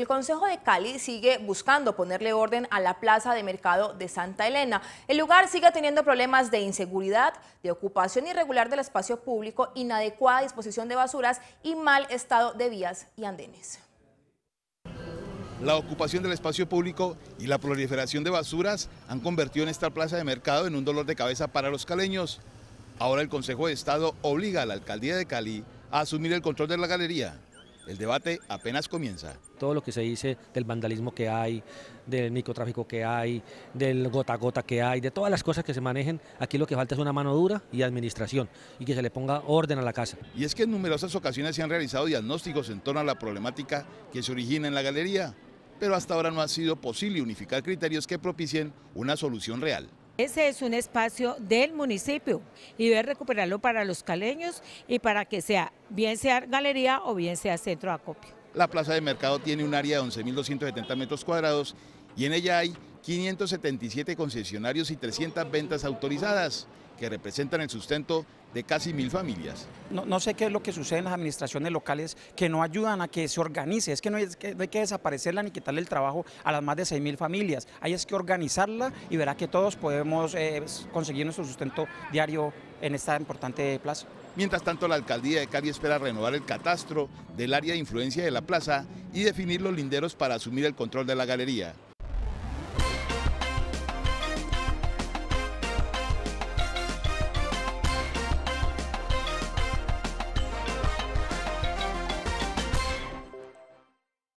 El Consejo de Cali sigue buscando ponerle orden a la plaza de mercado de Santa Elena. El lugar sigue teniendo problemas de inseguridad, de ocupación irregular del espacio público, inadecuada disposición de basuras y mal estado de vías y andenes. La ocupación del espacio público y la proliferación de basuras han convertido en esta plaza de mercado en un dolor de cabeza para los caleños. Ahora el Consejo de Estado obliga a la Alcaldía de Cali a asumir el control de la galería. El debate apenas comienza. Todo lo que se dice del vandalismo que hay, del microtráfico que hay, del gota a gota que hay, de todas las cosas que se manejen, aquí lo que falta es una mano dura y administración y que se le ponga orden a la casa. Y es que en numerosas ocasiones se han realizado diagnósticos en torno a la problemática que se origina en la galería, pero hasta ahora no ha sido posible unificar criterios que propicien una solución real. Ese es un espacio del municipio y debe recuperarlo para los caleños y para que sea, bien sea galería o bien sea centro de acopio. La plaza de mercado tiene un área de 11.270 metros cuadrados y en ella hay 577 concesionarios y 300 ventas autorizadas que representan el sustento de casi mil familias. No, sé qué es lo que sucede en las administraciones locales que no ayudan a que se organice. Es que no, hay que, desaparecerla ni quitarle el trabajo a las más de 6 mil familias. Hay es que organizarla y verá que todos podemos eh, conseguir nuestro sustento diario en esta importante plaza. Mientras tanto, la alcaldía de Cali espera renovar el catastro del área de influencia de la plaza y definir los linderos para asumir el control de la galería.